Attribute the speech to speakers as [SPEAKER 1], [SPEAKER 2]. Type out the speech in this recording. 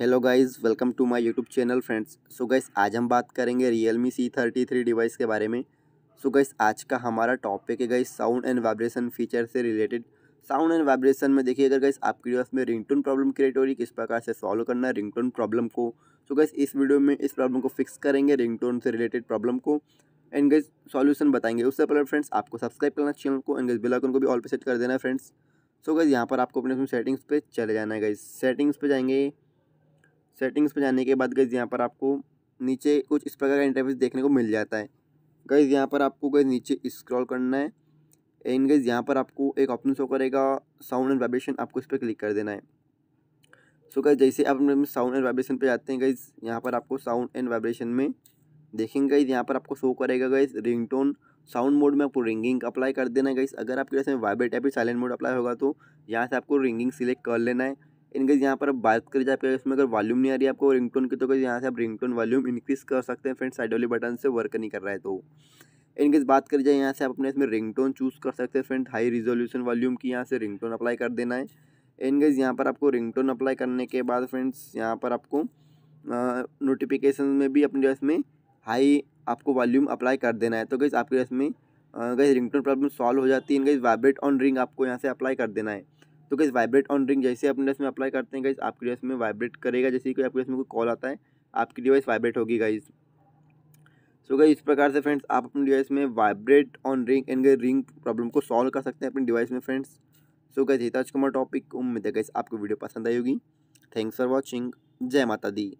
[SPEAKER 1] hello guys welcome to my YouTube channel friends so guys आज हम बात करेंगे Realme C thirty three device के बारे में सो so गाइस आज का हमारा टॉपिक है guys sound and vibration feature से रिलेटेड साउंड एंड वाइब्रेशन में देखिए अगर गाइस आपकी डिवाइस में रिंगटोन प्रॉब्लम क्रिएट हो रही किस प्रकार से सॉल्व करना है रिंगटोन प्रॉब्लम को सो so गाइस इस वीडियो में इस प्रॉब्लम को फिक्स करेंगे रिंगटोन से रिलेटेड प्रॉब्लम को एंड गाइस सॉल्यूशन बताएंगे उससे पहले फ्रेंड्स आपको सब्सक्राइब करना चैनल को एंड गाइस बेल आइकन को भी ऑल पे सेट कर देना फ्रेंड्स सो गाइस यहाँ पर आपको अपने सेटिंग्स पे चले जाना है गाइस सेटिंग्स पे जाएंगे सेटिंग्स पर जाने के बाद गई यहाँ पर आपको नीचे कुछ इस प्रकार का इंटरफेस देखने को मिल जाता है गई यहाँ पर आपको गई नीचे स्क्रॉल करना है एंड गई यहाँ पर आपको एक ऑप्शन शो करेगा साउंड एंड वाइब्रेशन आपको इस पर क्लिक कर देना है सो गई जैसे आप साउंड एंड वाइब्रेशन पर जाते हैं गई यहाँ पर आपको साउंड एंड वाइब्रेशन में देखेंगे गई यहाँ पर आपको शो करेगा गई रिंग टोन साउंड मोड में आपको रिंगिंग अप्लाई कर देना है गई अगर आपके पास में वाइब्रेट या फिर साइलेंट मोड अप्लाई होगा तो यहाँ से आपको रिंगिंग सिलेक्ट कर लेना है इनकेस यहाँ पर बात करी जाए इसमें अगर वॉल्यूम नहीं आ रही है आपको टोन की तो यहाँ से आप टोन वॉल्यूम इंक्रीज कर सकते हैं फ्रेंड्स साइड वाले बटन से वर्क नहीं कर रहा है तो इनकेस बात करी जाए यहाँ से आप अपने इसमें टोन चूज़ कर सकते हैं फ्रेंड हाई रिजोल्यूशन वॉल्यूम की यहाँ से टोन अप्लाई कर देना है इनकेस यहाँ पर आपको टोन अप्लाई करने के बाद फ्रेंड्स यहाँ पर आपको नोटिफिकेशन में भी अपने ड्रेस में हाई आपको वॉल्यूम अप्लाई कर देना है तो गैस आपके ड्रेस में गैस रिंगटोन प्रॉब्लम सॉल्व हो जाती है इनकेस वाइब्रेट ऑन रिंग आपको यहाँ से अप्लाई कर देना है तो गैस वाइब्रेट ऑन रिंग जैसे अपने ड्रेस में अप्लाई करते हैं गाइज़ आपकी डिवाइस में वाइब्रेट करेगा जैसे कि आपकी ड्रेस में कोई कॉल आता है आपकी डिवाइस वाइब्रेट होगी गाइज सो गई इस प्रकार से फ्रेंड्स आप अपने डिवाइस में vibrate on ring and ring problem को सॉल्व कर सकते हैं अपनी डिवाइस में फ्रेंड्स सो गई ये था आज का टॉपिक उम्मीद है गैस आपको वीडियो पसंद आई होगी थैंक्स फॉर वॉचिंग जय माता दी